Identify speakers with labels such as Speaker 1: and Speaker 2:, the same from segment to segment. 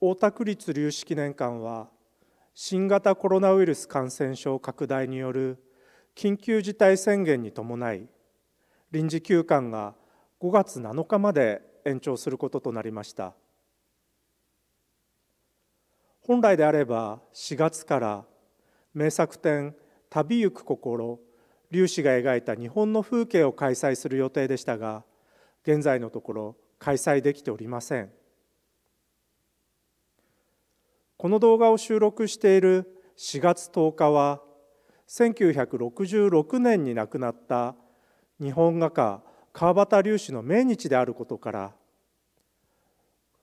Speaker 1: 大田区立龍式年間は新型コロナウイルス感染症拡大による緊急事態宣言に伴い臨時休館が5月7日まで延長することとなりました本来であれば4月から名作展「旅行く心」劉氏が描いた日本の風景を開催する予定でしたが現在のところ開催できておりませんこの動画を収録している4月10日は1966年に亡くなった日本画家川端隆史の命日であることから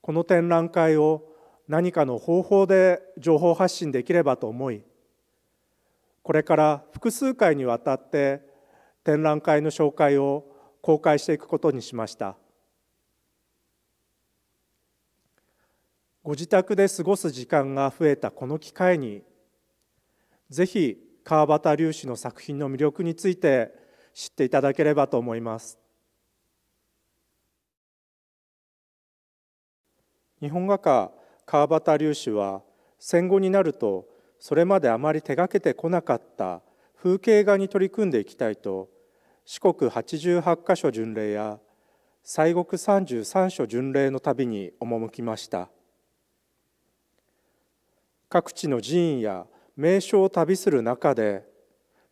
Speaker 1: この展覧会を何かの方法で情報発信できればと思いこれから複数回にわたって展覧会の紹介を公開していくことにしました。ご自宅で過ごす時間が増えたこの機会にぜひ川端隆史の作品の魅力について知っていただければと思います日本画家川端隆史は戦後になるとそれまであまり手がけてこなかった風景画に取り組んでいきたいと四国88カ所巡礼や西国33所巡礼の旅に赴きました各地の寺院や名所を旅する中で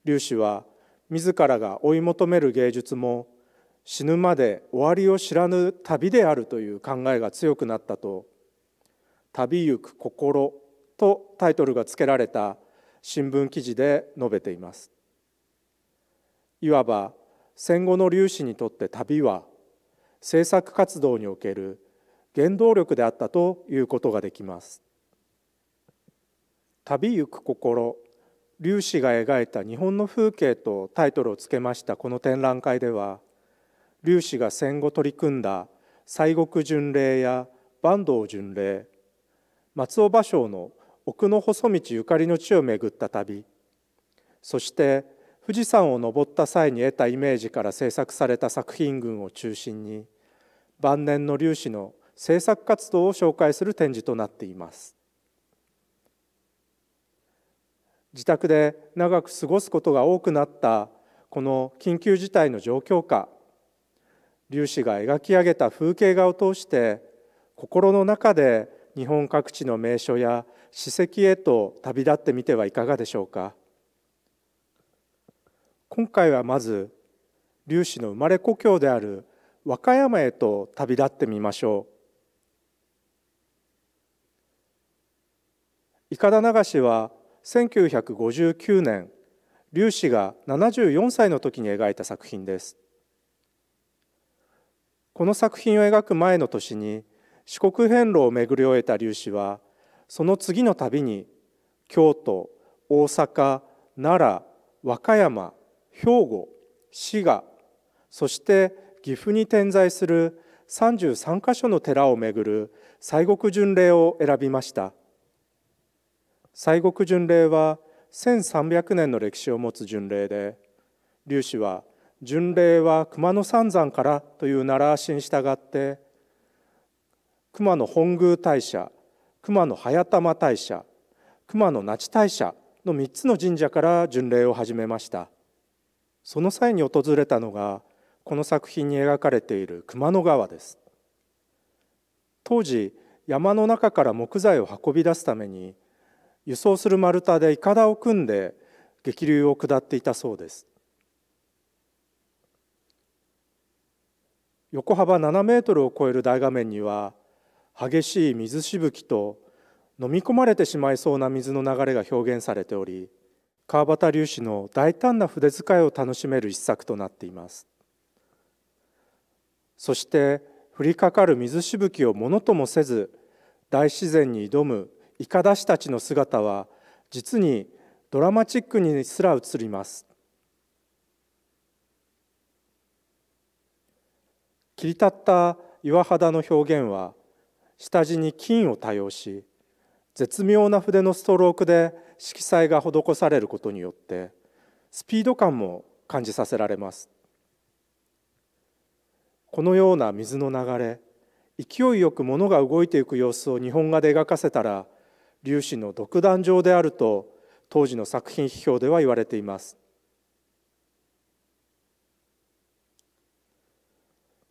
Speaker 1: 劉氏は自らが追い求める芸術も死ぬまで終わりを知らぬ旅であるという考えが強くなったと「旅行く心」とタイトルが付けられた新聞記事で述べていますいわば戦後の劉氏にとって旅は制作活動における原動力であったということができます。旅行く心粒子が描いた日本の風景とタイトルをつけましたこの展覧会では粒子が戦後取り組んだ西国巡礼や坂東巡礼松尾芭蕉の奥の細道ゆかりの地を巡った旅そして富士山を登った際に得たイメージから制作された作品群を中心に晩年の粒子の制作活動を紹介する展示となっています。自宅で長く過ごすことが多くなったこの緊急事態の状況下粒子が描き上げた風景画を通して心の中で日本各地の名所や史跡へと旅立ってみてはいかがでしょうか今回はまず粒子の生まれ故郷である和歌山へと旅立ってみましょういかだ流しは1959年劉氏が74歳の時に描いた作品ですこの作品を描く前の年に四国遍路を巡り終えた劉氏はその次の度に京都大阪奈良和歌山兵庫滋賀そして岐阜に点在する33か所の寺を巡る西国巡礼を選びました。西国巡礼は1300年の歴史を持つ巡礼で劉氏は巡礼は熊野三山からという習わしに従って熊野本宮大社熊野早玉大社熊野那智大社の3つの神社から巡礼を始めましたその際に訪れたのがこの作品に描かれている熊野川です当時山の中から木材を運び出すために輸送する丸太でいかだを組んで激流を下っていたそうです横幅7メートルを超える大画面には激しい水しぶきと飲み込まれてしまいそうな水の流れが表現されており川端粒子の大胆な筆遣いを楽しめる一作となっていますそして降りかかる水しぶきをものともせず大自然に挑むいかだしたちの姿は実にドラマチックにすら映ります切り立った岩肌の表現は下地に金を多用し絶妙な筆のストロークで色彩が施されることによってスピード感も感じさせられますこのような水の流れ勢いよく物が動いていく様子を日本画で描かせたら粒子の独壇場であると当時の作品批評では言われています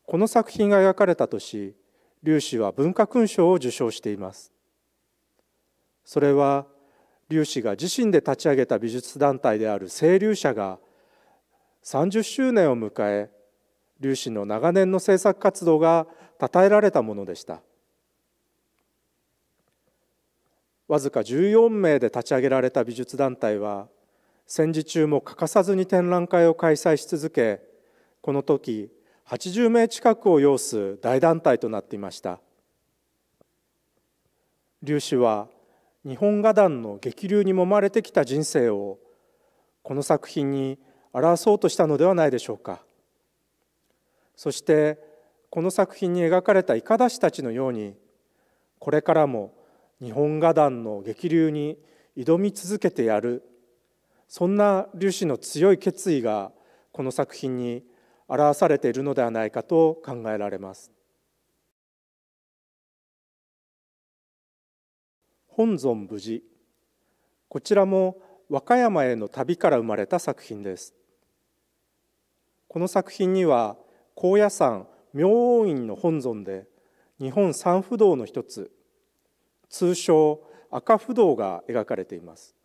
Speaker 1: この作品が描かれた年粒子は文化勲章を受賞していますそれは粒子が自身で立ち上げた美術団体である清流社が30周年を迎え粒子の長年の制作活動が称えられたものでしたわずか14名で立ち上げられた美術団体は戦時中も欠かさずに展覧会を開催し続けこの時80名近くを要す大団体となっていました劉氏は日本画壇の激流に揉まれてきた人生をこの作品に表そうとしたのではないでしょうかそしてこの作品に描かれたいかだしたちのようにこれからも日本画壇の激流に挑み続けてやるそんな粒子の強い決意がこの作品に表されているのではないかと考えられます。本尊無事こちらも和歌山への旅から生まれた作品ですこの作品には高野山明王院の本尊で日本三不動の一つ通称赤不動が描かれています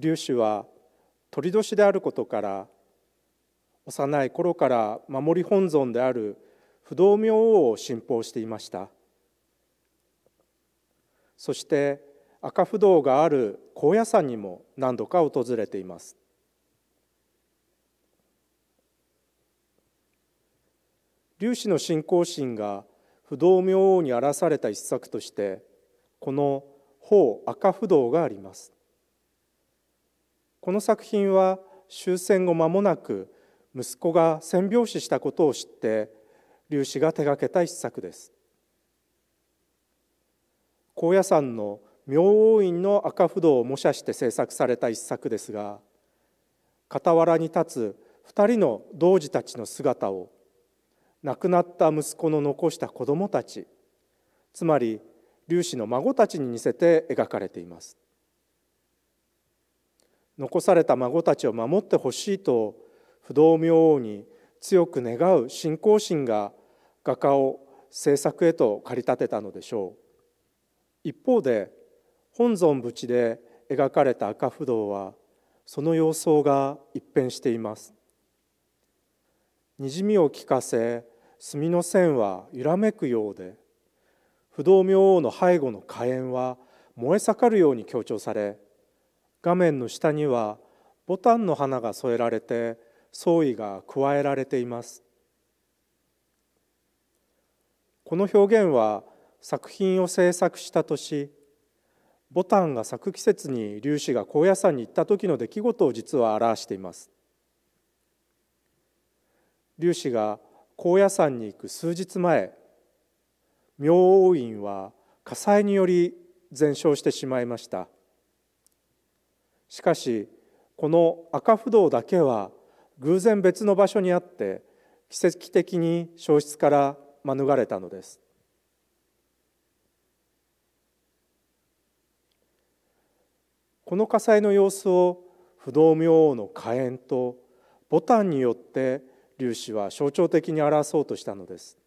Speaker 1: 粒子は鳥年であることから幼い頃から守り本尊である不動明王を信奉していましたそして赤不動がある高野山にも何度か訪れています粒子の信仰心が不動明王に荒らされた一作としてこの法赤不動がありますこの作品は終戦後間もなく息子が戦病死したことを知って粒子が手がけた一作です高野山の明王院の赤不動を模写して制作された一作ですが傍らに立つ2人の童子たちの姿を亡くなった息子の残した子どもたちつまり粒子の孫たちに似せて描かれています残された孫たちを守ってほしいと不動明王に強く願う信仰心が画家を制作へと駆り立てたのでしょう一方で本尊淵で描かれた赤不動はその様相が一変していますにじみをきかせ墨の線は揺らめくようで不動明王の背後の火炎は燃え盛るように強調され画面の下にはボタンの花が添えられて創意が加えられていますこの表現は作品を制作した年ボタンが咲く季節に粒子が高野山に行った時の出来事を実は表しています粒子が高野山に行く数日前明王院は火災により全焼してしまいましたしかしこの赤不動だけは偶然別の場所にあって奇跡的に消失から免れたのですこの火災の様子を不動明王の火炎とボタンによって粒子は象徴的に表そうとしたのです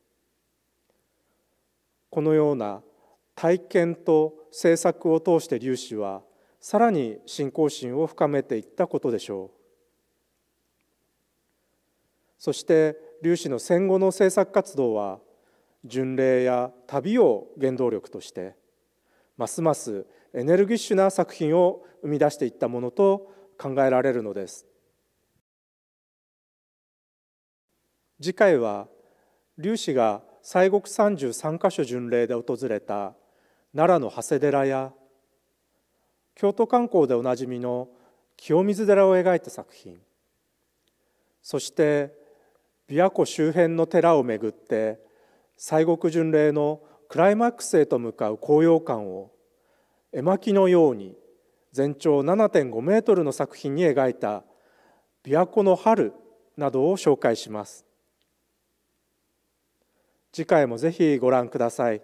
Speaker 1: このような体験と政策を通して粒子はさらに信仰心を深めていったことでしょうそして粒子の戦後の政策活動は巡礼や旅を原動力としてますますエネルギッシュな作品を生み出していったものと考えられるのです次回は粒子が西国33か所巡礼で訪れた奈良の長谷寺や京都観光でおなじみの清水寺を描いた作品そして琵琶湖周辺の寺をめぐって西国巡礼のクライマックスへと向かう高揚感を絵巻のように全長7.5メートルの作品に描いた「琵琶湖の春」などを紹介します。次回もぜひご覧ください。